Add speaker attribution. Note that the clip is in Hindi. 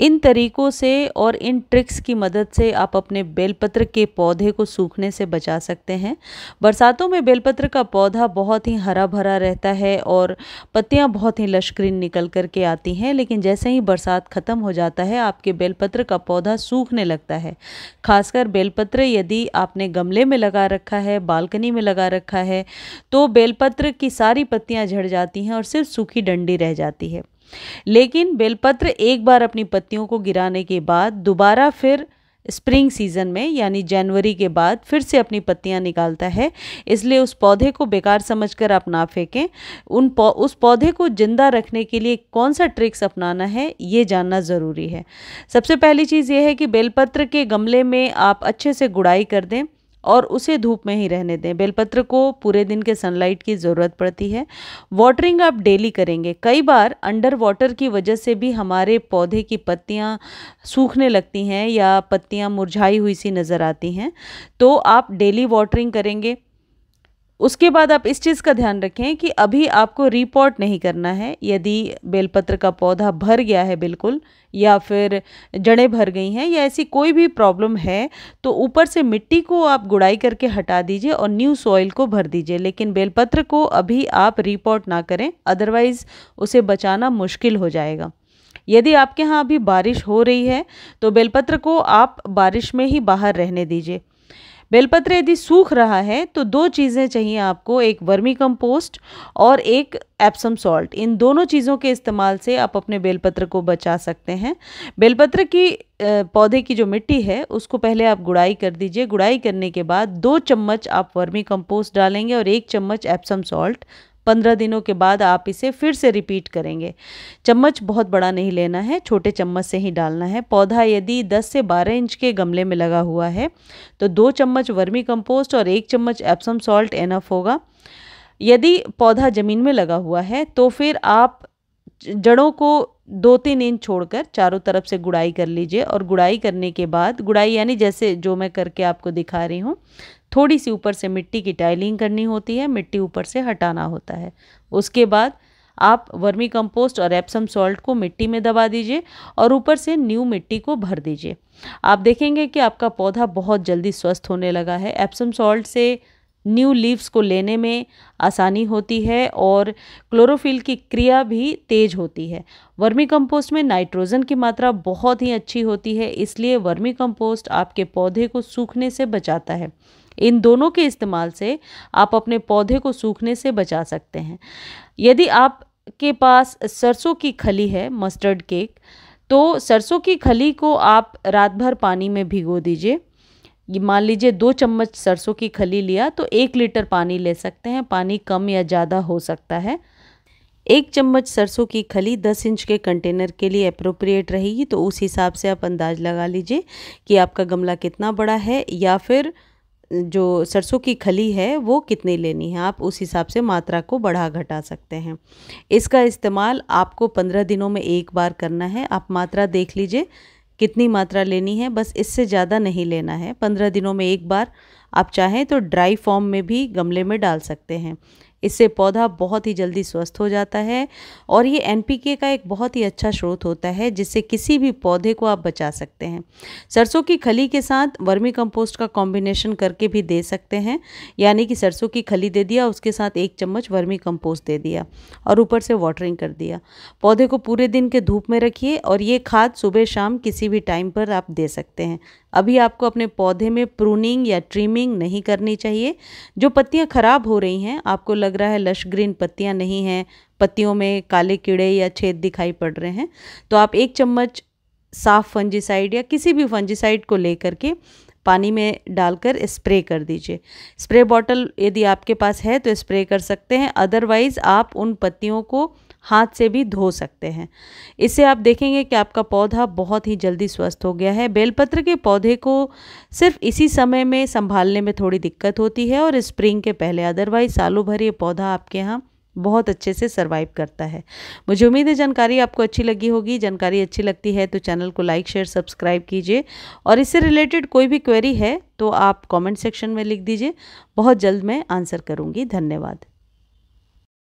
Speaker 1: इन तरीकों से और इन ट्रिक्स की मदद से आप अपने बेलपत्र के पौधे को सूखने से बचा सकते हैं बरसातों में बेलपत्र का पौधा बहुत ही हरा भरा रहता है और पत्तियां बहुत ही लश्करीन निकल कर के आती हैं लेकिन जैसे ही बरसात ख़त्म हो जाता है आपके बेलपत्र का पौधा सूखने लगता है खासकर बेलपत्र यदि आपने गमले में लगा रखा है बालकनी में लगा रखा है तो बेलपत्र की सारी पत्तियाँ झड़ जाती हैं और सिर्फ सूखी डंडी रह जाती है लेकिन बेलपत्र एक बार अपनी पत्तियों को गिराने के बाद दोबारा फिर स्प्रिंग सीजन में यानी जनवरी के बाद फिर से अपनी पत्तियां निकालता है इसलिए उस पौधे को बेकार समझकर आप ना फेंकें उन पौ, उस पौधे को ज़िंदा रखने के लिए कौन सा ट्रिक्स अपनाना है ये जानना ज़रूरी है सबसे पहली चीज़ ये है कि बेलपत्र के गमले में आप अच्छे से गुड़ाई कर दें और उसे धूप में ही रहने दें बेलपत्र को पूरे दिन के सनलाइट की ज़रूरत पड़ती है वाटरिंग आप डेली करेंगे कई बार अंडर वाटर की वजह से भी हमारे पौधे की पत्तियाँ सूखने लगती हैं या पत्तियाँ मुरझाई हुई सी नज़र आती हैं तो आप डेली वाटरिंग करेंगे उसके बाद आप इस चीज़ का ध्यान रखें कि अभी आपको रिपोर्ट नहीं करना है यदि बेलपत्र का पौधा भर गया है बिल्कुल या फिर जड़ें भर गई हैं या ऐसी कोई भी प्रॉब्लम है तो ऊपर से मिट्टी को आप गुड़ाई करके हटा दीजिए और न्यू सॉइल को भर दीजिए लेकिन बेलपत्र को अभी आप रिपोर्ट ना करें अदरवाइज़ उसे बचाना मुश्किल हो जाएगा यदि आपके यहाँ अभी बारिश हो रही है तो बेलपत्र को आप बारिश में ही बाहर रहने दीजिए बेलपत्र यदि सूख रहा है तो दो चीज़ें चाहिए आपको एक वर्मी कंपोस्ट और एक एप्सम सॉल्ट इन दोनों चीज़ों के इस्तेमाल से आप अपने बेलपत्र को बचा सकते हैं बेलपत्र की पौधे की जो मिट्टी है उसको पहले आप गुड़ाई कर दीजिए गुड़ाई करने के बाद दो चम्मच आप वर्मी कंपोस्ट डालेंगे और एक चम्मच एप्सम सॉल्ट पंद्रह दिनों के बाद आप इसे फिर से रिपीट करेंगे चम्मच बहुत बड़ा नहीं लेना है छोटे चम्मच से ही डालना है पौधा यदि 10 से 12 इंच के गमले में लगा हुआ है तो दो चम्मच वर्मी कंपोस्ट और एक चम्मच एप्सम सॉल्ट एनफ होगा यदि पौधा ज़मीन में लगा हुआ है तो फिर आप जड़ों को दो तीन इंच छोड़कर चारों तरफ से गुड़ाई कर लीजिए और गुड़ाई करने के बाद गुड़ाई यानी जैसे जो मैं करके आपको दिखा रही हूँ थोड़ी सी ऊपर से मिट्टी की टाइलिंग करनी होती है मिट्टी ऊपर से हटाना होता है उसके बाद आप वर्मी कंपोस्ट और एप्सम सॉल्ट को मिट्टी में दबा दीजिए और ऊपर से न्यू मिट्टी को भर दीजिए आप देखेंगे कि आपका पौधा बहुत जल्दी स्वस्थ होने लगा है एप्सम सॉल्ट से न्यू लीव्स को लेने में आसानी होती है और क्लोरोफिल की क्रिया भी तेज होती है वर्मी कंपोस्ट में नाइट्रोजन की मात्रा बहुत ही अच्छी होती है इसलिए वर्मी कंपोस्ट आपके पौधे को सूखने से बचाता है इन दोनों के इस्तेमाल से आप अपने पौधे को सूखने से बचा सकते हैं यदि आप के पास सरसों की खली है मस्टर्ड केक तो सरसों की खली को आप रात भर पानी में भिगो दीजिए मान लीजिए दो चम्मच सरसों की खली लिया तो एक लीटर पानी ले सकते हैं पानी कम या ज़्यादा हो सकता है एक चम्मच सरसों की खली 10 इंच के कंटेनर के लिए अप्रोप्रिएट रहेगी तो उस हिसाब से आप अंदाज लगा लीजिए कि आपका गमला कितना बड़ा है या फिर जो सरसों की खली है वो कितनी लेनी है आप उस हिसाब से मात्रा को बढ़ा घटा सकते हैं इसका इस्तेमाल आपको पंद्रह दिनों में एक बार करना है आप मात्रा देख लीजिए कितनी मात्रा लेनी है बस इससे ज़्यादा नहीं लेना है पंद्रह दिनों में एक बार आप चाहें तो ड्राई फॉर्म में भी गमले में डाल सकते हैं इससे पौधा बहुत ही जल्दी स्वस्थ हो जाता है और ये एन का एक बहुत ही अच्छा स्रोत होता है जिससे किसी भी पौधे को आप बचा सकते हैं सरसों की खली के साथ वर्मी कंपोस्ट का कॉम्बिनेशन करके भी दे सकते हैं यानी कि सरसों की खली दे दिया उसके साथ एक चम्मच वर्मी कंपोस्ट दे दिया और ऊपर से वाटरिंग कर दिया पौधे को पूरे दिन के धूप में रखिए और ये खाद सुबह शाम किसी भी टाइम पर आप दे सकते हैं अभी आपको अपने पौधे में प्रूनिंग या ट्रिमिंग नहीं करनी चाहिए जो पत्तियाँ ख़राब हो रही हैं आपको लग लग रहा है लश ग्रीन पत्तियाँ नहीं हैं पत्तियों में काले कीड़े या छेद दिखाई पड़ रहे हैं तो आप एक चम्मच साफ़ फंजीसाइड या किसी भी फंजीसाइड को लेकर के पानी में डालकर स्प्रे कर दीजिए स्प्रे बॉटल यदि आपके पास है तो स्प्रे कर सकते हैं अदरवाइज़ आप उन पत्तियों को हाथ से भी धो सकते हैं इससे आप देखेंगे कि आपका पौधा बहुत ही जल्दी स्वस्थ हो गया है बेलपत्र के पौधे को सिर्फ इसी समय में संभालने में थोड़ी दिक्कत होती है और स्प्रिंग के पहले अदरवाइज सालों भर ये पौधा आपके यहाँ बहुत अच्छे से सर्वाइव करता है मुझे उम्मीद है जानकारी आपको अच्छी लगी होगी जानकारी अच्छी लगती है तो चैनल को लाइक शेयर सब्सक्राइब कीजिए और इससे रिलेटेड कोई भी क्वेरी है तो आप कमेंट सेक्शन में लिख दीजिए बहुत जल्द मैं आंसर करूँगी धन्यवाद